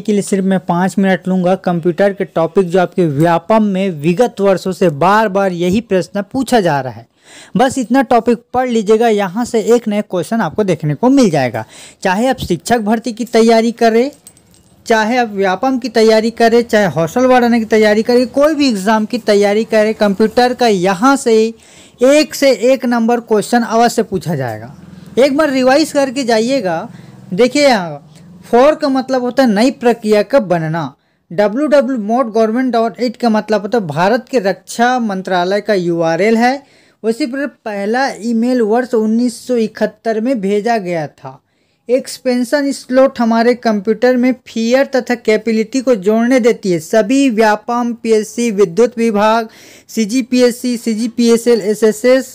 के लिए सिर्फ मैं पाँच मिनट लूंगा कंप्यूटर के टॉपिक जो आपके व्यापम में विगत वर्षों से बार बार यही प्रश्न पूछा जा रहा है बस इतना टॉपिक पढ़ लीजिएगा यहाँ से एक नए क्वेश्चन आपको देखने को मिल जाएगा चाहे आप शिक्षक भर्ती की तैयारी करें चाहे आप व्यापम की तैयारी करें चाहे हॉस्टल बढ़ाने की तैयारी करें कोई भी एग्ज़ाम की तैयारी करें कंप्यूटर का यहाँ से एक से एक नंबर क्वेश्चन अवश्य पूछा जाएगा एक बार रिवाइज करके जाइएगा देखिए यहाँ फॉर का मतलब होता है नई प्रक्रिया का बनना डब्ल्यू डब्ल्यू मोट गवर्नमेंट डॉट इट का मतलब होता है भारत के रक्षा मंत्रालय का यू है उसी पर पहला ईमेल वर्ष 1971 में भेजा गया था एक्सपेंशन स्लोट हमारे कंप्यूटर में फीयर तथा कैपिलिटी को जोड़ने देती है सभी व्यापम पीएससी विद्युत विभाग सीजीपीएससी सीजीपीएसएल एसएसएस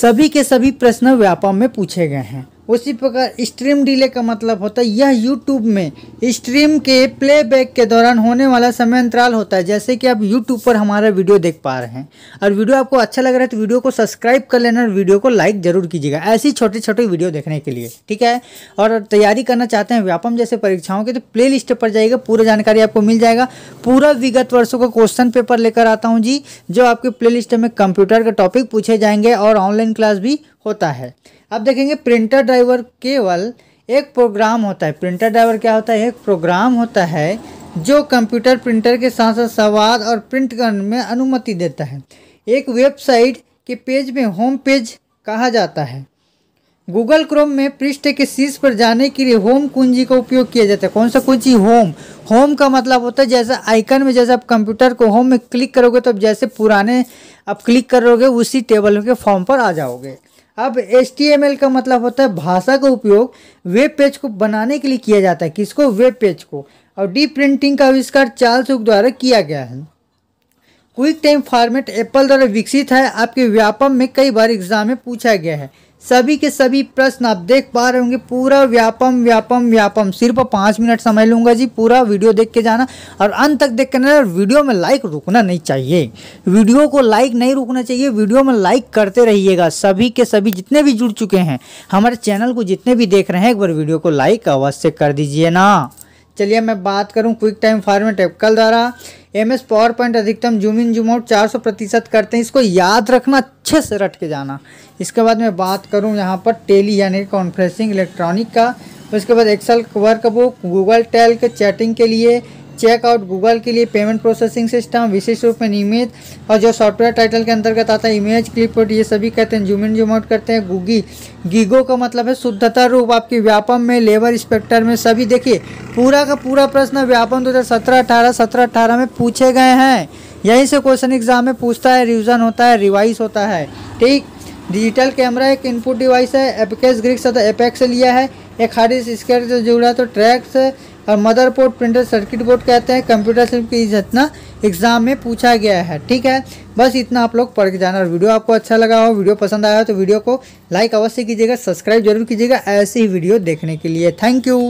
सभी के सभी प्रश्न व्यापम में पूछे गए हैं उसी प्रकार स्ट्रीम डिले का मतलब होता है यह यूट्यूब में स्ट्रीम के प्लेबैक के दौरान होने वाला समय अंतराल होता है जैसे कि आप यूट्यूब पर हमारा वीडियो देख पा रहे हैं और वीडियो आपको अच्छा लग रहा है तो वीडियो को सब्सक्राइब कर लेना और वीडियो को लाइक जरूर कीजिएगा ऐसी छोटे छोटे वीडियो देखने के लिए ठीक है और तैयारी करना चाहते हैं व्यापम जैसे परीक्षाओं की तो प्ले लिस्ट पर जाइएगा पूरा जानकारी आपको मिल जाएगा पूरा विगत वर्षों का क्वेश्चन पेपर लेकर आता हूँ जी जो आपके प्ले में कंप्यूटर का टॉपिक पूछे जाएंगे और ऑनलाइन क्लास भी होता है अब देखेंगे प्रिंटर ड्राइवर केवल एक प्रोग्राम होता है प्रिंटर ड्राइवर क्या होता है एक प्रोग्राम होता है जो कंप्यूटर प्रिंटर के साथ साथ संवाद और प्रिंट करने में अनुमति देता है एक वेबसाइट के पेज में होम पेज कहा जाता है गूगल क्रोम में पृष्ठ के शीर्ष पर जाने के लिए होम कुंजी का उपयोग किया जाता है कौन सा कुंजी होम होम का मतलब होता है जैसा आइकन में जैसे आप कंप्यूटर को होम में क्लिक करोगे तो जैसे पुराने आप क्लिक करोगे उसी टेबल के फॉर्म पर आ जाओगे अब एच का मतलब होता है भाषा का उपयोग वेब पेज को बनाने के लिए किया जाता है किसको वेब पेज को और डी प्रिंटिंग का आविष्कार चार्ल्स हुक द्वारा किया गया है क्विक टाइम फॉर्मेट एप्पल द्वारा विकसित है आपके व्यापम में कई बार एग्जाम में पूछा गया है सभी के सभी प्रश्न आप देख पा रहे होंगे पूरा व्यापम व्यापम व्यापम सिर्फ पाँच मिनट समय लूँगा जी पूरा वीडियो देख के जाना और अंत तक देख के ना वीडियो में लाइक रुकना नहीं चाहिए वीडियो को लाइक नहीं रुकना चाहिए वीडियो में लाइक करते रहिएगा सभी के सभी जितने भी जुड़ चुके हैं हमारे चैनल को जितने भी देख रहे हैं एक बार वीडियो को लाइक अवश्य कर दीजिए ना चलिए मैं बात करूँ क्विक टाइम फॉर्मेट एपकल कल द्वारा एम एस पावर पॉइंट अधिकतम जूम इन जूम आउट चार सौ प्रतिशत करते हैं इसको याद रखना अच्छे से रट के जाना इसके बाद मैं बात करूं यहाँ पर टेली यानी कॉन्फ्रेंसिंग इलेक्ट्रॉनिक का उसके बाद एक्सल वर्कबुक गूगल टेल के चैटिंग के लिए चेकआउट गूगल के लिए पेमेंट प्रोसेसिंग सिस्टम विशेष रूप में निमित और जो सॉफ्टवेयर टाइटल के अंतर्गत आता है इमेज क्लिपबोर्ड ये सभी कहते हैं जूम इन जूम आउट करते हैं गूगी गीगो का मतलब है शुद्धता रूप आपके व्यापम में लेबर इंस्पेक्टर में सभी देखिए पूरा का पूरा प्रश्न व्यापम दो हज़ार सत्रह अठारह सत्रह अठारह में पूछे गए हैं यहीं से क्वेश्चन एग्जाम में पूछता है रिविजन होता है रिवाइज होता है ठीक डिजिटल कैमरा एक इनपुट डिवाइस है एपकेस ग्रिक्स एपेक्स लिया है एक हार्ड डिस्क स्केर से जुड़ा तो ट्रैक्स और मदरबोर्ड प्रिंटर सर्किट बोर्ड कहते हैं कंप्यूटर सिर्फ की जितना एग्जाम में पूछा गया है ठीक है बस इतना आप लोग पढ़ के जाना और वीडियो आपको अच्छा लगा हो वीडियो पसंद आया हो तो वीडियो को लाइक अवश्य कीजिएगा सब्सक्राइब जरूर कीजिएगा ऐसे ही वीडियो देखने के लिए थैंक यू